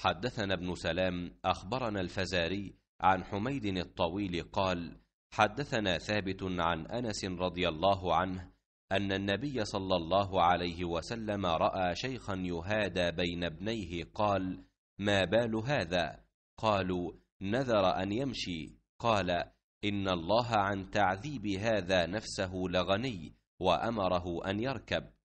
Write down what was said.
حدثنا ابن سلام أخبرنا الفزاري عن حميد الطويل قال حدثنا ثابت عن أنس رضي الله عنه أن النبي صلى الله عليه وسلم رأى شيخا يهادى بين ابنيه قال ما بال هذا قالوا نذر أن يمشي قال إن الله عن تعذيب هذا نفسه لغني وأمره أن يركب